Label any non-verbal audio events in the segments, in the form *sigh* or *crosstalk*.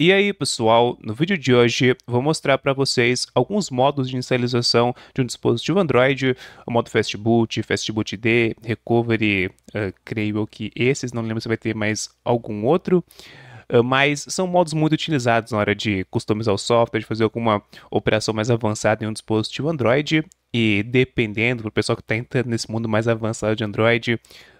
E aí pessoal, no vídeo de hoje vou mostrar para vocês alguns modos de inicialização de um dispositivo Android, o modo Fastboot, Fastboot D, Recovery, uh, creio que esses, não lembro se vai ter mais algum outro, uh, mas são modos muito utilizados na hora de customizar o software, de fazer alguma operação mais avançada em um dispositivo Android, e dependendo, para o pessoal que está entrando nesse mundo mais avançado de Android,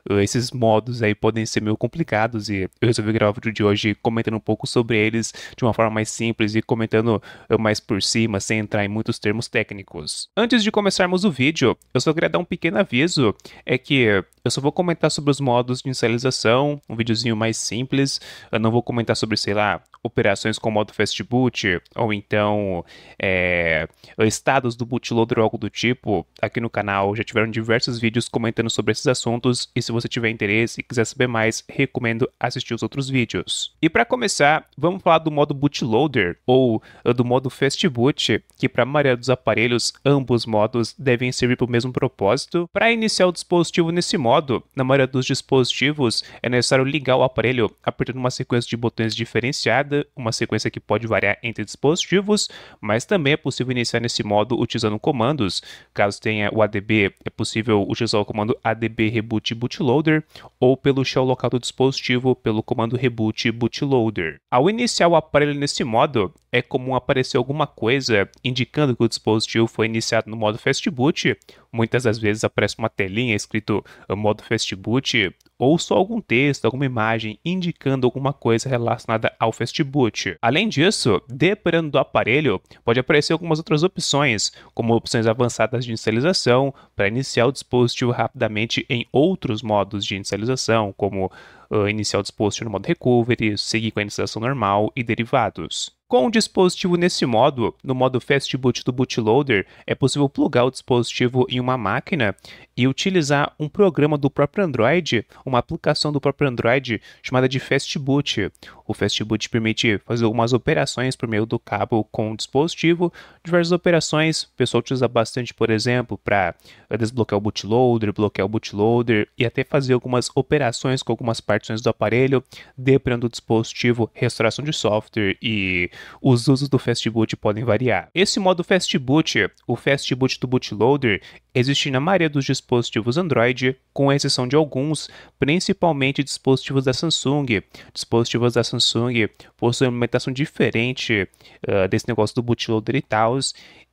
eh, esses modos aí podem ser meio complicados e eu resolvi gravar o vídeo de hoje comentando um pouco sobre eles de uma forma mais simples e comentando eh, mais por cima, sem entrar em muitos termos técnicos. Antes de começarmos o vídeo, eu só queria dar um pequeno aviso, é que eu só vou comentar sobre os modos de inicialização, um videozinho mais simples, eu não vou comentar sobre, sei lá, operações com modo fast boot, ou então é, estados do bootloader ou algo do tipo. Aqui no canal já tiveram diversos vídeos comentando sobre esses assuntos, e se você tiver interesse e quiser saber mais, recomendo assistir os outros vídeos. E para começar, vamos falar do modo bootloader ou eh, do modo fastboot, que para a maioria dos aparelhos, ambos modos devem servir para o mesmo propósito. Para iniciar o dispositivo nesse modo, na maioria dos dispositivos, é necessário ligar o aparelho apertando uma sequência de botões diferenciada, uma sequência que pode variar entre dispositivos, mas também é possível iniciar nesse modo utilizando comandos. Caso tenha o ADB, é possível utilizar o comando adb reboot bootloader bootloader ou pelo shell local do dispositivo pelo comando reboot bootloader. Ao iniciar o aparelho nesse modo, é comum aparecer alguma coisa indicando que o dispositivo foi iniciado no modo fastboot. Muitas das vezes aparece uma telinha escrito modo fastboot ou só algum texto, alguma imagem indicando alguma coisa relacionada ao fastboot. Além disso, dependendo do aparelho, pode aparecer algumas outras opções, como opções avançadas de inicialização para iniciar o dispositivo rapidamente em outros modos de inicialização, como uh, iniciar o dispositivo no modo recovery, seguir com a inicialização normal e derivados. Com o dispositivo nesse modo, no modo Fast Boot do bootloader, é possível plugar o dispositivo em uma máquina e utilizar um programa do próprio Android, uma aplicação do próprio Android chamada de Fast Boot. O Fast Boot permite fazer algumas operações por meio do cabo com o dispositivo, diversas operações, o pessoal utiliza bastante, por exemplo, para desbloquear o bootloader, bloquear o bootloader e até fazer algumas operações com algumas partições do aparelho, dependendo do dispositivo, restauração de software e os usos do fastboot podem variar. Esse modo fastboot, o fastboot do bootloader, existe na maioria dos dispositivos Android, com exceção de alguns, principalmente dispositivos da Samsung. Dispositivos da Samsung possuem uma implementação diferente uh, desse negócio do bootloader e tal,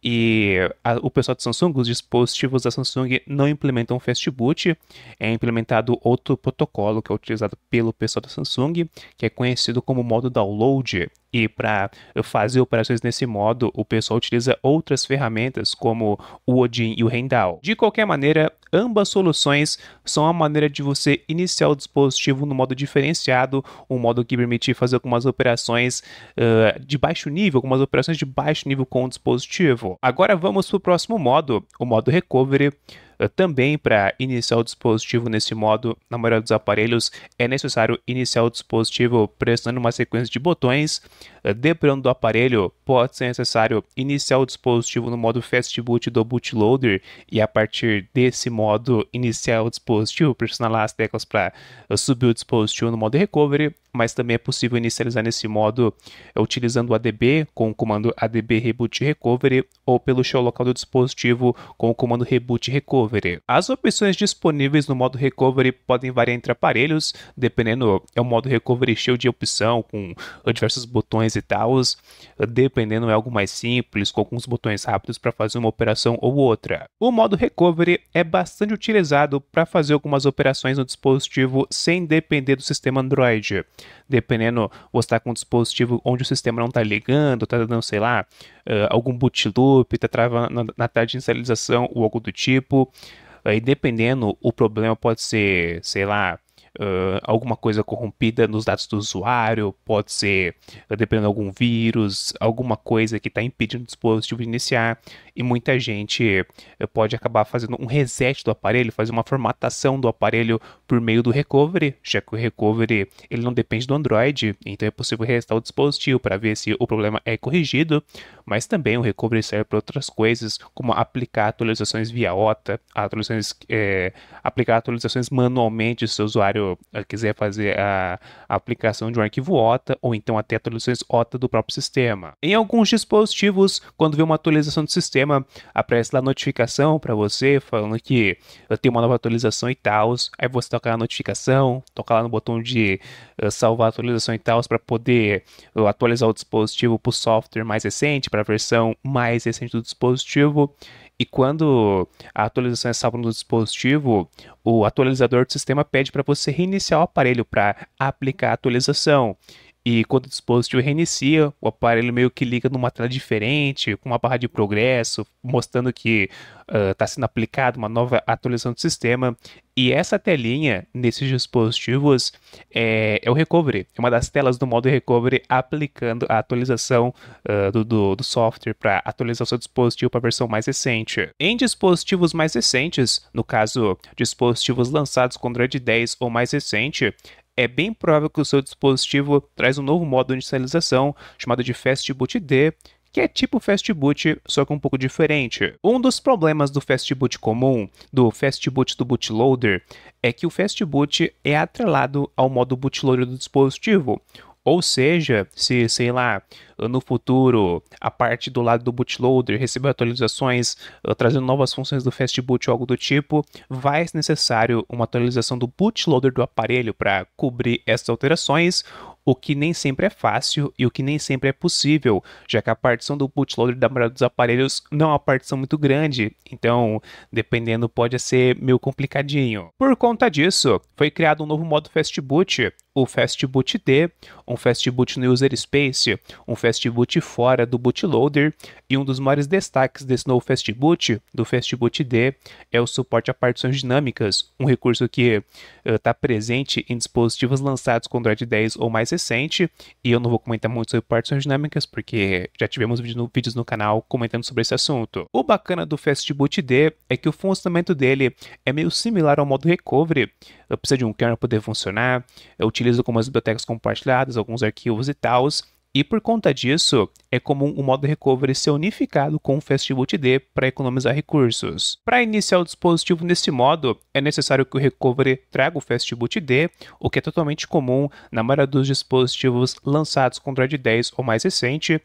e a, o pessoal de Samsung, os dispositivos da Samsung não implementam fast boot, é implementado outro protocolo que é utilizado pelo pessoal da Samsung, que é conhecido como modo download. E para fazer operações nesse modo, o pessoal utiliza outras ferramentas como o Odin e o Rendal. De qualquer maneira, ambas soluções são a maneira de você iniciar o dispositivo no modo diferenciado, um modo que permite fazer algumas operações uh, de baixo nível, algumas operações de baixo nível com o dispositivo. Agora vamos para o próximo modo, o modo Recovery, eh, também para iniciar o dispositivo nesse modo, na maioria dos aparelhos é necessário iniciar o dispositivo pressionando uma sequência de botões. Dependendo eh, do aparelho, pode ser necessário iniciar o dispositivo no modo Fast Boot do bootloader e a partir desse modo iniciar o dispositivo, pressionar as teclas para eh, subir o dispositivo no modo Recovery, mas também é possível inicializar nesse modo utilizando o ADB com o comando ADB Reboot Recovery ou pelo show local do dispositivo com o comando Reboot Recovery Recovery. As opções disponíveis no modo Recovery podem variar entre aparelhos, dependendo, é um modo Recovery cheio de opção, com diversos botões e tal, dependendo é algo mais simples, com alguns botões rápidos para fazer uma operação ou outra. O modo Recovery é bastante utilizado para fazer algumas operações no dispositivo sem depender do sistema Android dependendo, você está com um dispositivo onde o sistema não está ligando, está dando, sei lá, uh, algum boot loop, está travando na tela de inicialização ou algo do tipo. Aí, dependendo, o problema pode ser, sei lá, uh, alguma coisa corrompida nos dados do usuário, pode ser, ah, dependendo de algum vírus, alguma coisa que está impedindo o dispositivo de iniciar, e muita gente ah, pode acabar fazendo um reset do aparelho, fazer uma formatação do aparelho por meio do recovery, já que o recovery ele não depende do Android, então é possível restar o dispositivo para ver se o problema é corrigido mas também o recovery serve para outras coisas, como aplicar atualizações via OTA, atualizações, é, aplicar atualizações manualmente se o usuário eh, quiser fazer a, a aplicação de um arquivo OTA, ou então até atualizações OTA do próprio sistema. Em alguns dispositivos, quando vê uma atualização do sistema, aparece lá notificação para você falando que eu tenho uma nova atualização e tal, aí você toca na notificação, toca lá no botão de uh, salvar a atualização e tal, para poder uh, atualizar o dispositivo para o software mais recente, para a versão mais recente do dispositivo. E quando a atualização é salva no dispositivo, o atualizador do sistema pede para você reiniciar o aparelho para aplicar a atualização. E quando o dispositivo reinicia, o aparelho meio que liga numa tela diferente, com uma barra de progresso, mostrando que está ah, uh, sendo aplicada uma nova atualização do sistema. E essa telinha nesses dispositivos é, é, o recovery, é uma das telas do modo recovery aplicando a atualização uh, do, do, do, software para atualizar o seu dispositivo para a versão mais recente. Em dispositivos mais recentes, no caso, dispositivos lançados com Android 10 ou mais recente, é bem provável que o seu dispositivo traz um novo modo de inicialização chamado de Fast Boot D, que é tipo Fast Boot, só que um pouco diferente. Um dos problemas do Fast Boot comum, do Fast Boot do bootloader, é que o Fast Boot é atrelado ao modo bootloader do dispositivo, ou seja, se, sei lá, no futuro a parte do lado do bootloader receber atualizações eh, trazendo novas funções do fastboot ou algo do tipo, vai ser necessário uma atualização do bootloader do aparelho para cobrir essas alterações, o que nem sempre é fácil e o que nem sempre é possível, já que a partição do bootloader da maioria dos aparelhos não é uma partição muito grande, então, dependendo, pode ser meio complicadinho. Por conta disso, foi criado um novo modo fastboot, o D, um fastboot no user space, um fastboot fora do bootloader e um dos maiores destaques desse novo fastboot, do fastboot D, é o suporte a partições dinâmicas, um recurso que está eh, uh, presente em dispositivos lançados com Android 10 ou mais recente, e eu não vou comentar muito sobre partições dinâmicas porque já tivemos vídeo no, vídeos no canal comentando sobre esse assunto. O bacana do fastboot D é que o funcionamento dele é meio similar ao modo recovery, precisa de um kernel para poder funcionar, eu utilizo utiliza algumas bibliotecas compartilhadas, alguns arquivos e tal. E por conta disso, é comum o modo recovery ser unificado com o Fastboot D para economizar recursos. Para iniciar o dispositivo nesse modo, é necessário que o recovery traga o Fastboot D, o que é totalmente comum na maioria dos dispositivos lançados com Android 10 ou mais recente,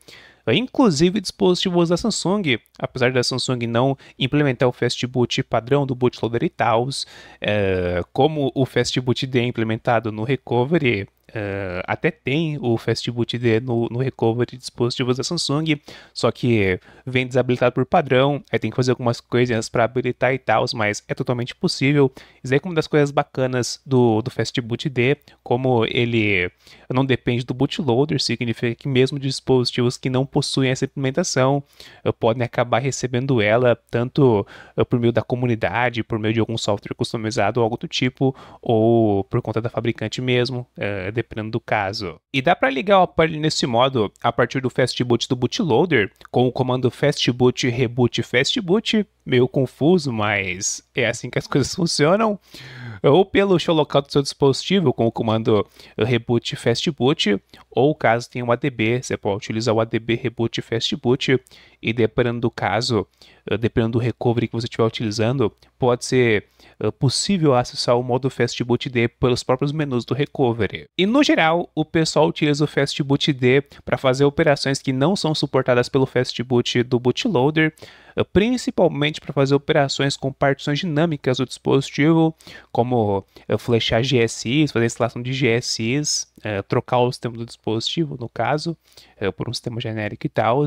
inclusive dispositivos da Samsung. Apesar da Samsung não implementar o fastboot padrão do bootloader e tals, é, como o fastboot D é implementado no Recovery, Uh, até tem o Fastboot D no, no recovery de dispositivos da Samsung, só que vem desabilitado por padrão, aí tem que fazer algumas coisinhas para habilitar e tal, mas é totalmente possível. Isso aí é uma das coisas bacanas do, do Fastboot D, como ele não depende do bootloader, significa que mesmo dispositivos que não possuem essa implementação uh, podem acabar recebendo ela, tanto uh, por meio da comunidade, por meio de algum software customizado ou algo do tipo, ou por conta da fabricante mesmo. Uh, dependendo do caso. E dá para ligar o aparelho nesse modo a partir do fastboot do bootloader com o comando fastboot reboot fastboot, meio confuso, mas é assim que as coisas *laughs* funcionam ou pelo show local do seu dispositivo com o comando reboot fastboot, ou caso tenha um ADB, você pode utilizar o ADB reboot fastboot e dependendo do caso, eh, dependendo do recovery que você estiver utilizando, pode ser eh, possível acessar o modo fastboot d pelos próprios menus do recovery. E no geral, o pessoal utiliza o fastboot d para fazer operações que não são suportadas pelo fastboot do bootloader, eh, principalmente para fazer operações com partições dinâmicas do dispositivo, como eh, flechar GSIs, fazer instalação de GSIs, eh, trocar o sistema do dispositivo, no caso, por um sistema genérico e tal.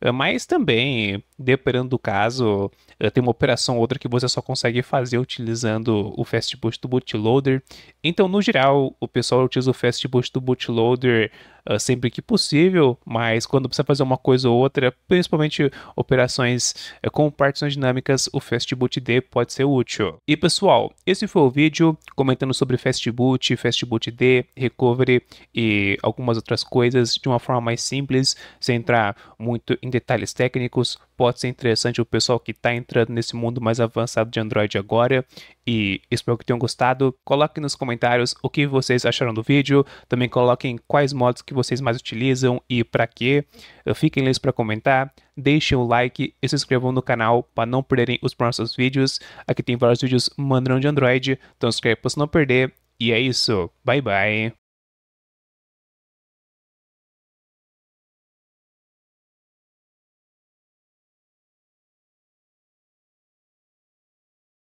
Eh, mas também, dependendo do caso, eh, tem uma operação ou outra que você só consegue fazer utilizando o Fastboot do bootloader. Então, no geral, o pessoal utiliza o Fastboot do bootloader eh, sempre que possível, mas quando precisa fazer uma coisa ou outra, principalmente operações com partições dinâmicas, o Fastboot D pode ser útil. E pessoal, esse foi o vídeo comentando sobre Fastboot, Fastboot D, Recovery e algumas outras coisas de uma forma mais simples, sem entrar muito em em detalhes técnicos, pode ser interessante o pessoal que está entrando nesse mundo mais avançado de Android agora. E espero que tenham gostado. Coloquem nos comentários o que vocês acharam do vídeo. Também coloquem quais modos que vocês mais utilizam e para quê. Fiquem listos para comentar. Deixem o like e se inscrevam no canal para não perderem os próximos vídeos. Aqui tem vários vídeos mandrão de Android, então se inscreve para não perder. E é isso. Bye bye.